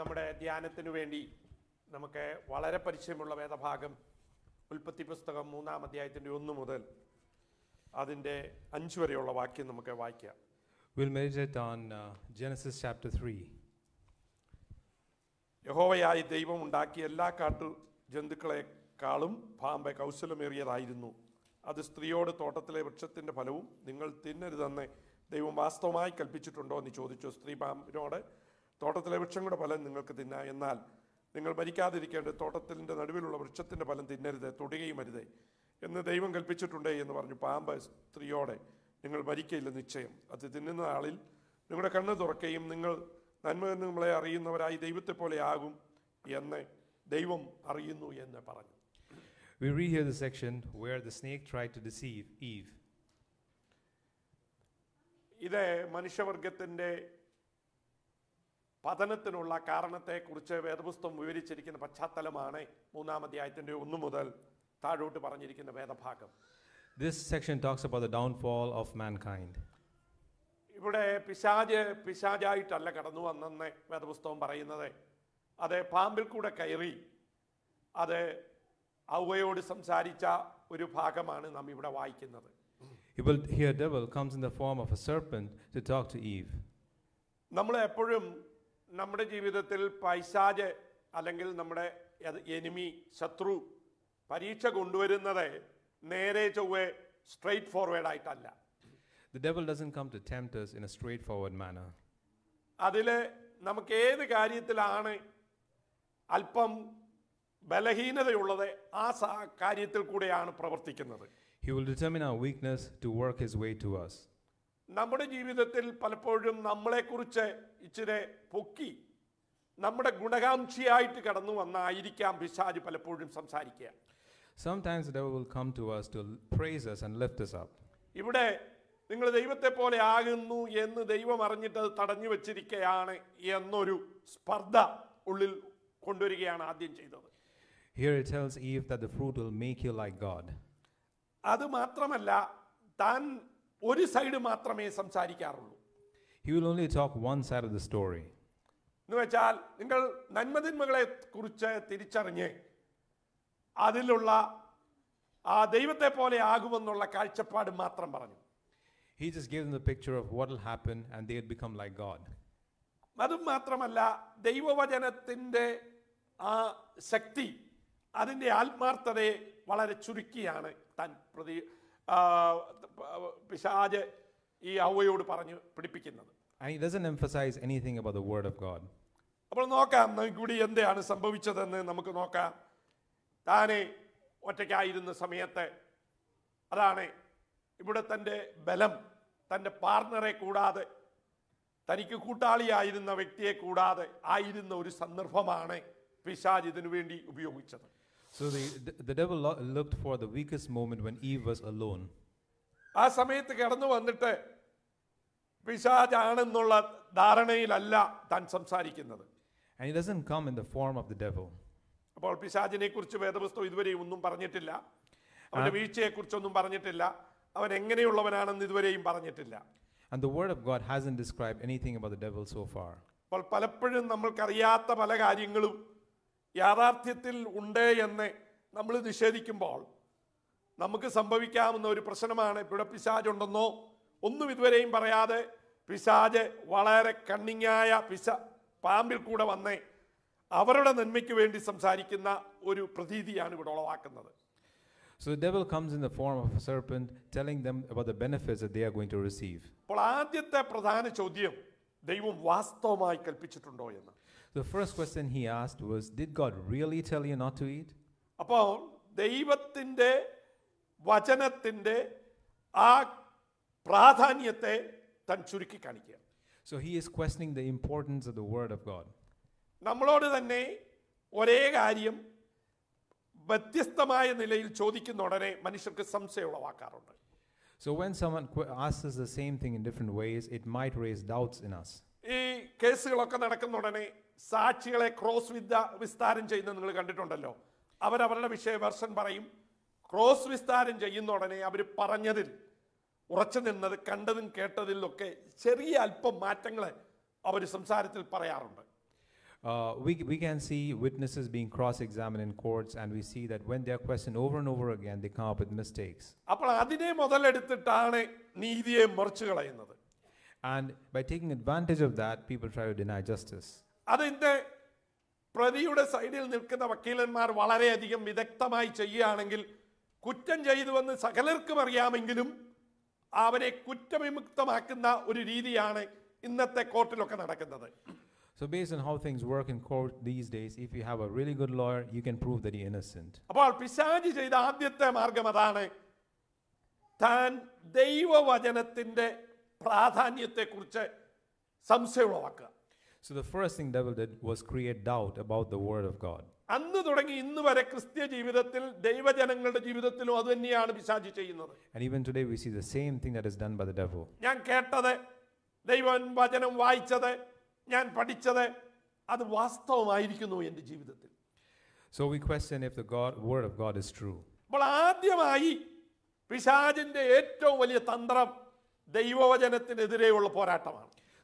നമ്മുടെ ധ്യാനത്തിനു വേണ്ടി നമുക്ക് വളരെ പരിചയമുള്ള വേദഭാഗം ഉൽപ്പത്തി പുസ്തകം മൂന്നാം അധ്യായത്തിൻ്റെ ഒന്ന് മുതൽ അതിൻ്റെ അഞ്ച് വരെയുള്ള വാക്യം നമുക്ക് വായിക്കാം will meditate on Genesis chapter three യഹോവയായ ദൈവം ഉണ്ടാക്കിയ എല്ലാ കാട്ടു ജന്തുക്കളെക്കാളും പാമ്പ് കൗശലമേറിയതായിരുന്നു അത് സ്ത്രീയോട് തോട്ടത്തിലെ വൃക്ഷത്തിൻ്റെ ഫലവും നിങ്ങൾ തിന്നരുതെന്ന് ദൈവം വാസ്തവമായി കൽപ്പിച്ചിട്ടുണ്ടോ എന്ന് ചോദിച്ചു സ്ത്രീ പാമ്പിനോട് തോട്ടത്തിലെ വൃക്ഷം ഫലം നിങ്ങൾക്ക് തിന്ന എന്നാൽ നിങ്ങൾ മരിക്കാതിരിക്കേണ്ടത് തോട്ടത്തിൻ്റെ നടുവിലുള്ള വൃക്ഷത്തിൻ്റെ ഫലം തിന്നരുത് തൊടുകയും അരുതേ എന്ന് ദൈവം കൽപ്പിച്ചിട്ടുണ്ടേ എന്ന് പറഞ്ഞു പാമ്പ് സ്ത്രീയോടെ നിങ്ങൾ മരിക്കയില്ല നിശ്ചയം അത് തിന്നുന്ന ആളിൽ നിങ്ങളുടെ കണ്ണ് തുറക്കുകയും നിങ്ങൾ നന്മ എന്ന് നമ്മളെ അറിയുന്നവരായി ദൈവത്തെ പോലെ ആകും എന്ന് ദൈവം അറിയുന്നു എന്ന് പറഞ്ഞു We read here the section where the snake tried to deceive Eve. ഇത് മനുഷ്യവർഗത്തിൻ്റെ പതനത്തിനുള്ള കാരണത്തെക്കുറിച്ച് വേദപുസ്തകം വിവരിച്ചിരിക്കുന്ന പശ്ചാത്തലമാണ് മൂന്നാം അധ്യായത്തിൻ്റെ ഒന്നു മുതൽ താഴോട്ട് പറഞ്ഞിരിക്കുന്ന വേദഭാഗം this section talks about the downfall of mankind ഇവിടെ പിശാജ് പിശാജായിട്ടല്ല കടന്നു വന്നെന്ന് വേദപുസ്തകം പറയുന്നത് അത് പാമ്പിൽ കൂടെ കയറി അത് ഔവയോട് സംസാരിച്ച ഒരു ഭാഗമാണ് നാം ഇവിടെ വായിക്കുന്നത് You devil comes in the form of a serpent to talk to Eve. നമ്മൾ എപ്പോഴും നമ്മുടെ ജീവിതത്തിൽ പൈശാജ് അല്ലെങ്കിൽ നമ്മുടെ എനിമി ശത്രു പരീക്ഷ കൊണ്ടുവരുന്നത് നേരെ ചൊവ്വേ സ്ട്രെയിറ്റ് ഫോർവേഡ് ആയിട്ടല്ല The devil doesn't come to tempt us in a straightforward manner. അതിൽ നമുക്ക് ഏത് കാര്യത്തിലാണ് അല്പം ബലഹീനതയുള്ളത് ആ കാര്യത്തിൽ കൂടെയാണ് പ്രവർത്തിക്കുന്നത് He will determine our weakness to work his way to us. നമ്മുടെ ജീവിതത്തിൽ പലപ്പോഴും നമ്മളെക്കുറിച്ച് ഇച്ചിരി പൊക്കി നമ്മുടെ ഗുണകാംക്ഷിയായിട്ട് കടന്നു വന്നായിരിക്കാം പിശാജ് പലപ്പോഴും സംസാരിക്കുക Sometimes the devil will come to us to praise us and lift us up. ഇവിടെ നിങ്ങൾ ദൈവത്തെ പോലെ ആകുന്നു എന്ന് ദൈവം അറിഞ്ഞിട്ട് അത് തടഞ്ഞു വെച്ചിരിക്കുകയാണ് എന്നൊരു സ്പർദ്ധ ഉള്ളിൽ കൊണ്ടുവരികയാണ് ആദ്യം ചെയ്തത് Here it tells Eve that the fruit will make you like God. അത് മാത്രമല്ല താൻ ഒരു സൈഡ് മാത്രമേ സംസാരിക്കാറുള്ളൂ he will only talk one side of the story എന്ന് വെച്ചാൽ നിങ്ങൾ നന്മതിന്മകളെ കുറിച്ച് തിരിച്ചറിഞ്ഞ് അതിലുള്ള ആ ദൈവത്തെ പോലെ ആകുമെന്നുള്ള കാഴ്ചപ്പാട് മാത്രം പറഞ്ഞു he just gave the picture of what will happen and they become like God അത് മാത്രമല്ല ദൈവവചനത്തിൻ്റെ ആ ശക്തി അതിൻ്റെ ആത്മാർത്ഥതയെ വളരെ ചുരുക്കിയാണ് താൻ പ്രതി പിശാജ് ഈ യഹോവയോട് പറഞ്ഞു പിടിപ്പിക്കുന്നത് And he doesn't emphasize anything about the word of God. അപ്പോൾ നോക്കാം നമുക്കിവിടെ എന്താണ് സംഭവിച്ചതെന്ന് നമുക്ക് നോക്കാം താനെ ഒറ്റയ്ക്കായിരുന്ന സമയത്ത് അതാണ് ഇവിടെ തൻ്റെ ബലം തൻ്റെ പാർട്ണറെ കൂടാതെ തനിക്ക് കൂട്ടാളിയായിരുന്ന വ്യക്തിയെ കൂടാതെ ആയിരുന്ന ഒരു സന്ദർഭമാണ് പിശാജ് ഇതിനു വേണ്ടി ഉപയോഗിച്ചത് So the, the devil looked for the weakest moment when Eve was alone. ആ സമയത്ത് കടന്നു വന്നിട്ട് പിശാജാണെന്നുള്ള ധാരണയിലല്ല താൻ സംസാരിക്കുന്നത് And he doesn't come in the form of the devil. അപ്പോൾ പിശാചിനെ കുറിച്ച് വേദപുസ്തകം ഇതുവരെയും ഒന്നും പറഞ്ഞിട്ടില്ല അവന്റെ വീഴ്ചയെ കുറിച്ചൊന്നും പറഞ്ഞിട്ടില്ല അവൻ എങ്ങനെയുള്ളവനാണെന്ന് ഇതുവരെയും പറഞ്ഞിട്ടില്ല And the word of God hasn't described anything about the devil so far. അപ്പോൾ പലപ്പോഴും നമ്മൾക്കറിയാത്ത പല കാര്യങ്ങളും യാഥാർത്ഥ്യത്തിൽ ഉണ്ട് എന്ന് നമ്മൾ നിഷേധിക്കുമ്പോൾ നമുക്ക് സംഭവിക്കാവുന്ന ഒരു പ്രശ്നമാണ് ഇവിടെ പിശാജുണ്ടെന്നോ ഒന്നും ഇതുവരെയും പറയാതെ പിശാജ് വളരെ കണ്ണിങ്ങായ പിശ പാമ്പിൽ കൂടെ വന്ന് അവരുടെ നന്മയ്ക്ക് വേണ്ടി സംസാരിക്കുന്ന ഒരു പ്രതീതിയാണ് ഇവിടെ ഉളവാക്കുന്നത് So the devil comes in the form of a serpent telling them about the benefits that they are going to receive. അപ്പോൾ ആദ്യത്തെ പ്രധാന ചോദ്യം ദൈവം വാസ്തവമായി കൽപ്പിച്ചിട്ടുണ്ടോ എന്ന് The first question he asked was, Did God really tell you not to eat? So he is questioning the importance of the word of God. So when someone asks us the same thing in different ways, it might raise doubts in us. സാക്ഷികളെ cross വിദ്യ വിസ്താരം ചെയ്യുന്നത് നിങ്ങൾ കണ്ടിട്ടുണ്ടല്ലോ അവരവരുടെ വിഷയവർഷൻ പറയും cross വിസ്താരം ചെയ്യുന്ന ഉടനെ അവർ പറഞ്ഞതിൽ ഉറച്ചു നിന്നത് കണ്ടതും കേട്ടതിലൊക്കെ ചെറിയ അല്പം മാറ്റങ്ങൾ അവർ സംസാരത്തിൽ പറയാറുണ്ട് Uh, we, we can see witnesses being cross-examined in courts and we see that when they are questioned over and over again, they come up with mistakes. And by taking advantage of that, people try to deny justice. അതിൻ്റെ പ്രതിയുടെ സൈഡിൽ നിൽക്കുന്ന വക്കീലന്മാർ വളരെയധികം വിദഗ്ധമായി ചെയ്യുകയാണെങ്കിൽ കുറ്റം ചെയ്തുവെന്ന് സകലർക്കും അറിയാമെങ്കിലും അവരെ കുറ്റവിമുക്തമാക്കുന്ന ഒരു രീതിയാണ് ഇന്നത്തെ കോർട്ടിലൊക്കെ നടക്കുന്നത് So based on how things work in court these days, if you have a really good lawyer, you can prove that you're innocent. അപ്പോൾ പിശാച് ചെയ്ത ആദ്യത്തെ മാർഗം അതാണ് താൻ ദൈവവചനത്തിന്റെ പ്രാധാന്യത്തെക്കുറിച്ച് സംശയമുളവാക്കുക So the first thing devil did was create doubt about the word of God. അന്ന് തുടങ്ങി ഇന്ന് വരെ ക്രിസ്ത്യ ജീവിതത്തിൽ ദൈവജനങ്ങളുടെ ജീവിതത്തിലും അത് തന്നെയാണ് പിശാചി ചെയ്യുന്നത് And even today we see the same thing that is done by the devil. ഞാൻ കേട്ടത് ദൈവൻ വചനം വായിച്ചത് ഞാൻ പഠിച്ചത് അത് വാസ്തവമായിരിക്കുന്നു എൻ്റെ ജീവിതത്തിൽ So we question if the God, word of God is true. അപ്പോൾ ആദ്യമായി പിശാചിൻ്റെ ഏറ്റവും വലിയ തന്ത്രം ദൈവവചനത്തിനെതിരെയുള്ള പോരാട്ടമാണ്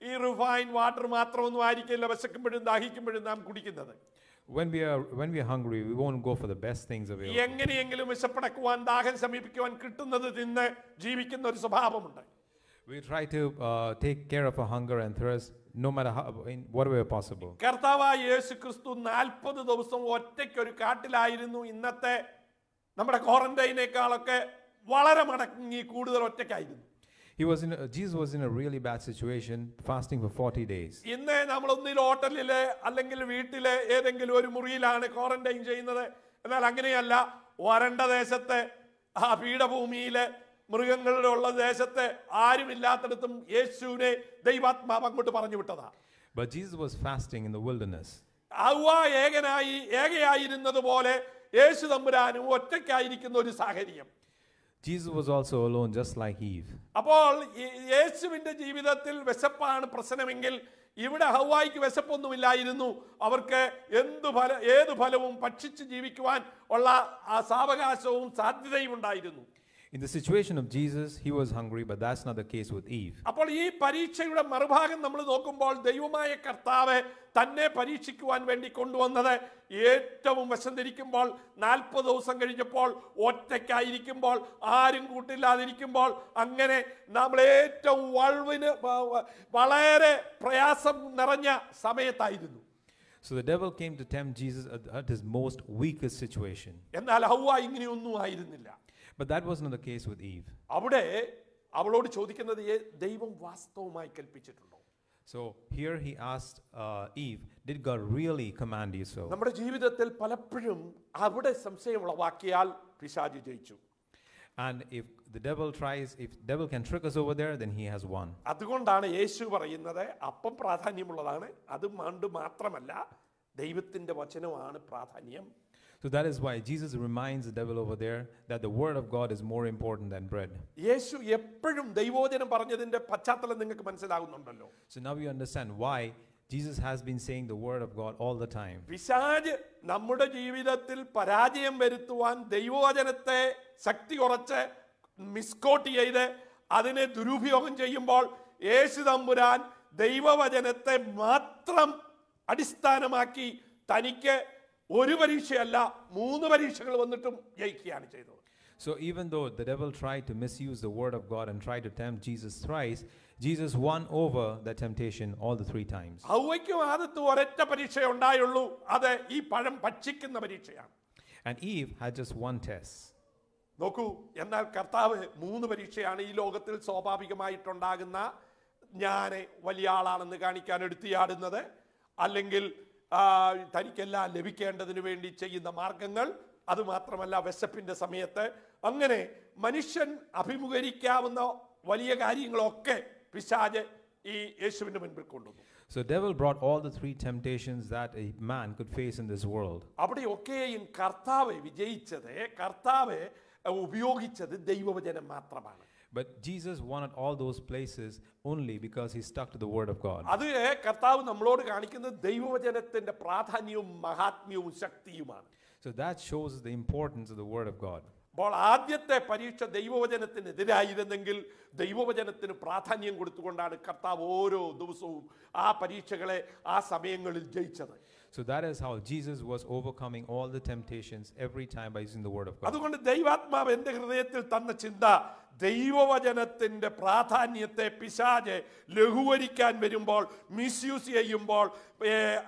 When we are when we are hungry, we won't go for the best things available. We try to uh, take care of our hunger and thirst no matter how in whatever possible. നമ്മുടെ ക്വാറന്റൈനേക്കാളൊക്കെ വളരെ മടങ്ങി കൂടുതൽ ഒറ്റയ്ക്കായിരുന്നു He was in Jesus was in a really bad situation, fasting for 40 days. ഇന്ന് നമ്മൾ ഒന്നിൽ ഹോട്ടലിലെ അല്ലെങ്കിൽ വീട്ടിലെ ഏതെങ്കിലും ഒരു മുറിയിലാണ് ക്വാറന്റൈൻ ചെയ്യുന്നത് എന്നാൽ അങ്ങനെയല്ല വരണ്ട ദേശത്തെ ആ പീഠഭൂമിയിലെ മൃഗങ്ങളുടെ ഉള്ള ദേശത്തെ ആരുമില്ലാത്തടത്തും യേശുവിനെ ദൈവാത്മാവ് അങ്ങോട്ട് പറഞ്ഞു വിട്ടതാ But Jesus was fasting in the wilderness. അവ ഏകനായി ഏകയായിരുന്നത് യേശു തമ്പുരാനും ഒറ്റയ്ക്കായിരിക്കുന്ന ഒരു സാഹചര്യം Jesus was also alone just like Eve. അപ്പോൾ യേശുവിന്റെ ജീവിതത്തിൽ വിശപ്പാണ് പ്രശ്നമെങ്കിൽ ഇവിടെ ഹവായിക്ക് വിശപ്പൊന്നുമില്ലായിരുന്നു അവർക്ക് എന്തു ഫല ഏത് ഫലവും ഭക്ഷിച്ച് ജീവിക്കുവാൻ ഉള്ള ആ സാവകാശവും സാധ്യതയും ഉണ്ടായിരുന്നു In the situation of Jesus, he was hungry, but that's not the case with Eve. അപ്പോൾ ഈ പരീക്ഷയുടെ മറുഭാഗം നമ്മൾ നോക്കുമ്പോൾ ദൈവമായ കർത്താവ് തന്നെ പരീക്ഷിക്കുവാൻ വേണ്ടി കൊണ്ടുവന്നത് ഏറ്റവും വശന്തിരിക്കുമ്പോൾ നാൽപ്പത് ദിവസം കഴിഞ്ഞപ്പോൾ ഒറ്റയ്ക്കായിരിക്കുമ്പോൾ ആരും കൂട്ടില്ലാതിരിക്കുമ്പോൾ അങ്ങനെ നമ്മൾ ഏറ്റവും വൾവിന് വളരെ പ്രയാസം നിറഞ്ഞ സമയത്തായിരുന്നു So the devil came to tempt Jesus at, at his most weakest situation. എന്നാൽ ഹൗവ ഇങ്ങനെയൊന്നും ആയിരുന്നില്ല but that wasn't the case with Eve. അവിടെ അവളോട് ചോദിക്കുന്നത് ദൈവം വാസ്തവമായി കൽപ്പിച്ചിട്ടുണ്ടോ So here he asked uh, Eve, Did God really command you so? നമ്മുടെ ജീവിതത്തിൽ പലപ്പോഴും അവിടെ ജയിച്ചു And if the devil tries, if devil can trick us over there, then he has won. അതുകൊണ്ടാണ് യേശു പറയുന്നത് അപ്പം പ്രാധാന്യമുള്ളതാണ് അത് മണ്ട് മാത്രമല്ല ദൈവത്തിൻ്റെ വചനമാണ് പ്രാധാന്യം so that is why Jesus reminds the devil over there that the word of God is more important than bread. So now you understand why Jesus has been saying the word of God all the time. അതിനെ ദുരുപയോഗം ചെയ്യുമ്പോൾ യേശു തമ്പുരാൻ ദൈവവചനത്തെ മാത്രം അടിസ്ഥാനമാക്കി തനിക്ക് ഒരു പരീക്ഷയല്ല മൂന്ന് പരീക്ഷകൾ വന്നിട്ടും ജയിക്കുകയാണ് ചെയ്തത് So even though the devil tried to misuse the word of God and tried to tempt Jesus thrice, Jesus won over the temptation all the three times. And Eve had just one test. നോക്കൂ എന്നാൽ കർത്താവ് മൂന്ന് പരീക്ഷയാണ് ഈ ലോകത്തിൽ സ്വാഭാവികമായിട്ടുണ്ടാകുന്ന ഞാനെ വലിയ ആളാണെന്ന് കാണിക്കാൻ എടുത്തിയാടുന്നത് അല്ലെങ്കിൽ തനിക്കെല്ലാം ലഭിക്കേണ്ടതിന് വേണ്ടി ചെയ്യുന്ന മാർഗങ്ങൾ അതുമാത്രമല്ല വിശപ്പിൻ്റെ സമയത്ത് അങ്ങനെ മനുഷ്യൻ അഭിമുഖീകരിക്കാവുന്ന വലിയ കാര്യങ്ങളൊക്കെ പിശാജ് ഈ യേശുവിൻ്റെ മുൻപിൽ കൊണ്ടുവന്നു So devil brought all the three temptations that a man could face in this world. അവിടെയൊക്കെയും കർത്താവ് വിജയിച്ചത് കർത്താവ് ഉപയോഗിച്ചത് ദൈവവചനം മാത്രമാണ് But Jesus wanted all those places only because he stuck to the word of God. അത് കർത്താവ് നമ്മളോട് കാണിക്കുന്ന ദൈവവചനത്തിന്റെ പ്രാധാന്യവും മഹാത്മ്യവും ശക്തിയുമാണ്. So that shows the importance of the word of God. അപ്പോൾ ആദ്യത്തെ പരീക്ഷ ദൈവവചനത്തിനെതിരായിരുന്നെങ്കിൽ ദൈവവചനത്തിന് പ്രാധാന്യം കൊടുത്തുകൊണ്ടാണ് കർത്താവ് ഓരോ ദിവസവും ആ പരീക്ഷകളെ ആ സമയങ്ങളിൽ ജയിച്ചത് so that is how Jesus was overcoming all the temptations every time by using the word of God അതുകൊണ്ട് ദൈവാത്മാവ് എൻ്റെ ഹൃദയത്തിൽ തന്ന ചിന്ത ദൈവവചനത്തിന്റെ പ്രാധാന്യത്തെ പിശാജ് ലഘൂകരിക്കാൻ വരുമ്പോൾ മിസ്യൂസ് ചെയ്യുമ്പോൾ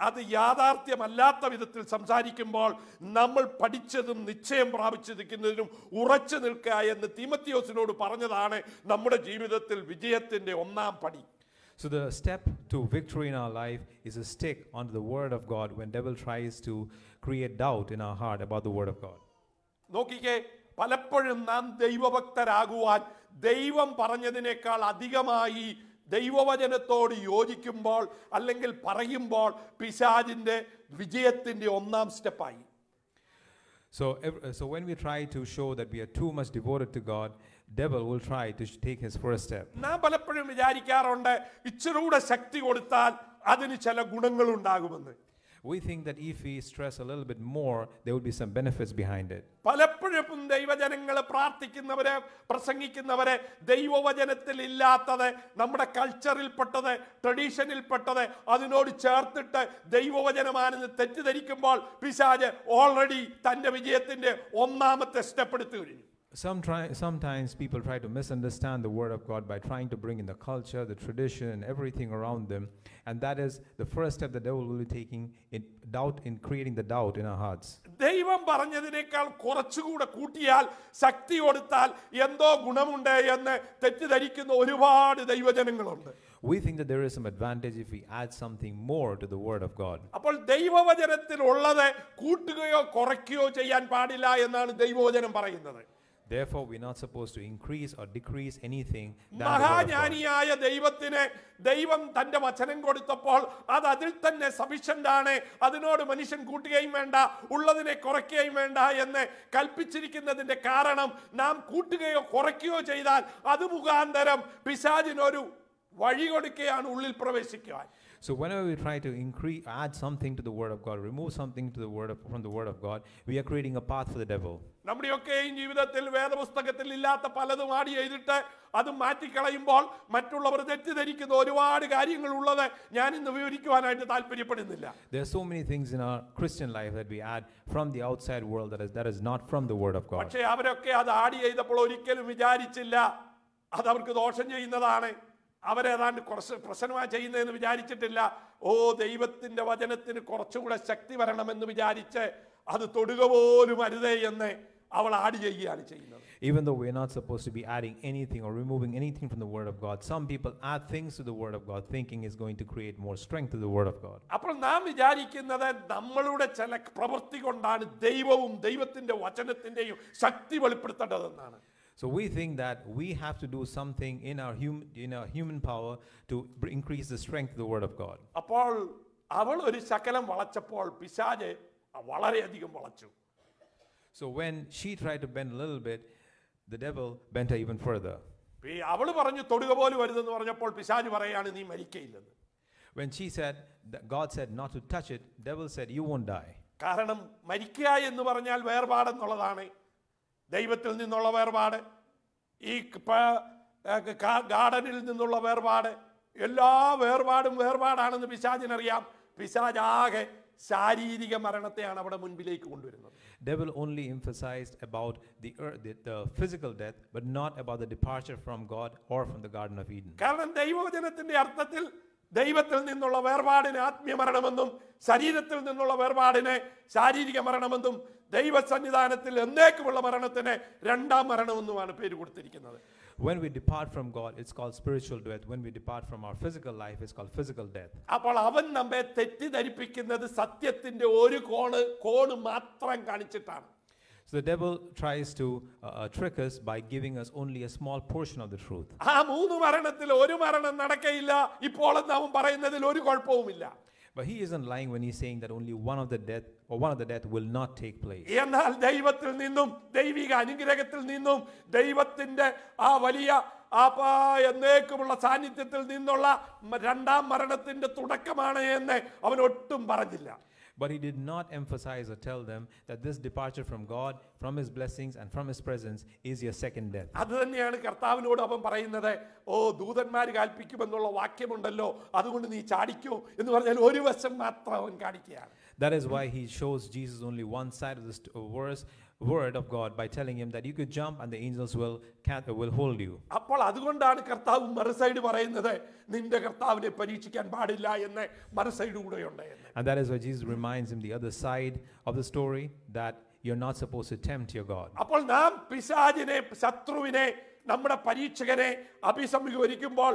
അത് യാഥാർത്ഥ്യമല്ലാത്ത വിധത്തിൽ സംസാരിക്കുമ്പോൾ നമ്മൾ പഠിച്ചതും നിശ്ചയം പ്രാപിച്ചിരിക്കുന്നതിനും ഉറച്ചു നിൽക്കുക എന്ന് തീമത്തിയോസിനോട് പറഞ്ഞതാണ് നമ്മുടെ ജീവിതത്തിൽ വിജയത്തിൻ്റെ ഒന്നാം പടി So the step to victory in our life is to stick onto the word of God when devil tries to create doubt in our heart about the word of God. പലപ്പോഴും നാം ദൈവഭക്തരാകുവാൻ ദൈവം പറഞ്ഞതിനേക്കാൾ അധികമായി ദൈവവചനത്തോട് യോജിക്കുമ്പോൾ അല്ലെങ്കിൽ പറയുമ്പോൾ പിശാജിൻ്റെ വിജയത്തിൻ്റെ ഒന്നാം സ്റ്റെപ്പായി So, so when we try to show that we are too much devoted to God, devil will try to take his first step. നാം പലപ്പോഴും വിചാരിക്കാറുണ്ട് ഇച്ചിരൂടെ ശക്തി കൊടുത്താൽ അതിന് ചില ഗുണങ്ങൾ ഉണ്ടാകുമെന്ന് We think that if we stress a little bit more, there would be some benefits behind it. പലപ്പോഴും ദൈവജനങ്ങളെ പ്രാർത്ഥിക്കുന്നവരെ പ്രസംഗിക്കുന്നവരെ ദൈവവചനത്തിൽ ഇല്ലാത്തത് നമ്മുടെ കൾച്ചറിൽ കൾച്ചറിൽപ്പെട്ടത് ട്രഡീഷനിൽപ്പെട്ടത് അതിനോട് ചേർത്തിട്ട് ദൈവവചനമാണെന്ന് തെറ്റിദ്ധരിക്കുമ്പോൾ പിശാജ് ഓൾറെഡി തന്റെ വിജയത്തിന്റെ ഒന്നാമത്തെ സ്റ്റെപ്പ് എടുത്തു കഴിഞ്ഞു some try, sometimes people try to misunderstand the Word of God by trying to bring in the culture, the tradition, everything around them. And that is the first step the devil will be taking in doubt, in creating the doubt in our hearts. ദൈവം പറഞ്ഞതിനേക്കാൾ കുറച്ചുകൂടെ കൂട്ടിയാൽ ശക്തി കൊടുത്താൽ എന്തോ ഗുണമുണ്ട് എന്ന് തെറ്റിദ്ധരിക്കുന്ന ഒരുപാട് ദൈവജനങ്ങളുണ്ട് we think that there is some advantage if we add something more to the word of god അപ്പോൾ ദൈവവചനത്തിൽ ഉള്ളത് കൂട്ടുകയോ കുറയ്ക്കുകയോ ചെയ്യാൻ പാടില്ല എന്നാണ് ദൈവവചനം പറയുന്നത് Therefore, we're not supposed to increase or decrease anything. മഹാജ്ഞാനിയായ ദൈവത്തിനെ ദൈവം തന്റെ വചനം കൊടുത്തപ്പോൾ അത് അതിൽ തന്നെ സഫിഷ്യന്റ് അതിനോട് മനുഷ്യൻ കൂട്ടുകയും വേണ്ട ഉള്ളതിനെ കുറയ്ക്കുകയും വേണ്ട എന്ന് കൽപ്പിച്ചിരിക്കുന്നതിന്റെ കാരണം നാം കൂട്ടുകയോ കുറയ്ക്കുകയോ ചെയ്താൽ അത് മുഖാന്തരം പിശാചിനൊരു വഴി കൊടുക്കുകയാണ് ഉള്ളിൽ പ്രവേശിക്കുവാൻ So whenever we try to increase, add something to the word of God, remove something to the word of, from the word of God, we are creating a path for the devil. നമ്മുടെയൊക്കെയും ജീവിതത്തിൽ വേദപുസ്തകത്തിൽ ഇല്ലാത്ത പലതും ആടി ചെയ്തിട്ട് അത് മാറ്റിക്കളയുമ്പോൾ മറ്റുള്ളവർ തെറ്റിദ്ധരിക്കുന്ന ഒരുപാട് കാര്യങ്ങൾ ഉള്ളത് ഞാൻ ഇന്ന് വിവരിക്കുവാനായിട്ട് താല്പര്യപ്പെടുന്നില്ല There so many things in our Christian life that we add from the outside world that is that is not from the word of God. പക്ഷേ അവരൊക്കെ അത് ആടി ചെയ്തപ്പോൾ ഒരിക്കലും വിചാരിച്ചില്ല അത് അവർക്ക് ദോഷം ചെയ്യുന്നതാണ് അവരേതാണ്ട് കുറച്ച് പ്രസന്നമായി ചെയ്യുന്നതെന്ന് വിചാരിച്ചിട്ടില്ല ഓ ദൈവത്തിന്റെ വചനത്തിന് കുറച്ചുകൂടെ ശക്തി വരണമെന്ന് വിചാരിച്ച് അത് തൊടുക പോലും അരുതേ എന്നേ even though we're not supposed to be adding anything or removing anything from the word of god some people add things to the word of god thinking is going to create more strength to the word of god So we think that we have to do something in our human in our human power to increase the strength of the word of God. So when she tried to bend a little bit, the devil bent her even further. അവള് പറഞ്ഞു തൊടുക പോലും വരുതെന്ന് പറഞ്ഞപ്പോൾ പിശാജ് പറയാണ് നീ മരിക്കയില്ലെന്ന് When she said, God said not to touch it, devil said, you won't die. കാരണം മരിക്കുക എന്ന് പറഞ്ഞാൽ വേർപാടെന്നുള്ളതാണ് ദൈവത്തിൽ നിന്നുള്ള വേർപാട് ഈ ഗാർഡനിൽ നിന്നുള്ള വേർപാട് എല്ലാ വേർപാടും വേർപാടാണെന്ന് പിശാചിനറിയാം പിശാജാകെ ശാരീരിക മരണത്തെയാണ് അവിടെ മുൻപിലേക്ക് കൊണ്ടുവരുന്നത് devil only emphasized about the, physical the, but physical death but not about the departure from god or from the garden of eden കാരണം ദൈവവചനത്തിന്റെ അർത്ഥത്തിൽ ദൈവത്തിൽ നിന്നുള്ള വേർപാടിന് മരണമെന്നും ശരീരത്തിൽ നിന്നുള്ള വേർപാടിനെ ശാരീരിക മരണമെന്നും ദൈവസന്നിധാനത്തിൽ എന്നേക്കുമുള്ള മരണത്തിന് രണ്ടാം മരണമെന്നുമാണ് പേര് കൊടുത്തിരിക്കുന്നത് when we depart from God, it's called spiritual death. When we depart from our physical life, it's called physical death. അപ്പോൾ അവൻ നമ്മെ തെറ്റിദ്ധരിപ്പിക്കുന്നത് സത്യത്തിന്റെ ഒരു കോണ് കോണ് മാത്രം കാണിച്ചിട്ടാണ് So the devil tries to uh, trick us by giving us only a small portion of the truth. ആ മൂന്ന് മരണത്തിൽ ഒരു മരണം നടക്കയില്ല ഇപ്പോൾ എന്നാവും പറയുന്നതിൽ ഒരു കുഴപ്പവുമില്ല But he isn't lying when he's saying that only one of the death or one of the death will not take place. എന്നാൽ ദൈവത്തിൽ നിന്നും ദൈവിക അനുഗ്രഹത്തിൽ നിന്നും ദൈവത്തിന്റെ ആ വലിയ ആ എന്നേക്കുമുള്ള സാന്നിധ്യത്തിൽ നിന്നുള്ള രണ്ടാം മരണത്തിന്റെ തുടക്കമാണ് എന്ന് അവൻ ഒട്ടും പറഞ്ഞില്ല But he did not emphasize or tell them that this departure from God, from his blessings, and from his presence is your second death. That is why he shows Jesus only one side of this verse word of God by telling him that you could jump and the angels will, will hold you. അപ്പോൾ അതുകൊണ്ടാണ് കർത്താവ് മറുസൈഡ് പറയുന്നത് നിന്റെ കർത്താവിനെ പരീക്ഷിക്കാൻ പാടില്ല എന്ന് മറുസൈഡ് കൂടെയുണ്ട് എന്ന്. And that is why Jesus reminds him the other side of the story that you're not supposed to tempt your God. അപ്പോൾ നാം പിശാചിനെ ശത്രുവിനെ നമ്മുടെ പരീക്ഷകരെ അഭിസംഹരിക്കുമ്പോൾ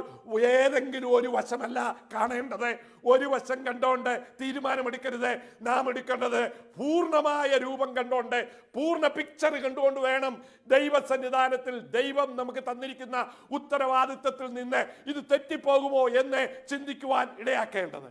ഏതെങ്കിലും ഒരു വശമല്ല കാണേണ്ടത് ഒരു വശം കണ്ടോണ്ട് തീരുമാനമെടുക്കരുത് നാം എടുക്കേണ്ടത് പൂർണ്ണമായ രൂപം കണ്ടോണ്ട് പൂർണ്ണ പിക്ചർ കണ്ടുകൊണ്ട് വേണം ദൈവസന്നിധാനത്തിൽ ദൈവം നമുക്ക് തന്നിരിക്കുന്ന ഉത്തരവാദിത്വത്തിൽ നിന്ന് ഇത് തെറ്റിപ്പോകുമോ എന്ന് ചിന്തിക്കുവാൻ ഇടയാക്കേണ്ടത്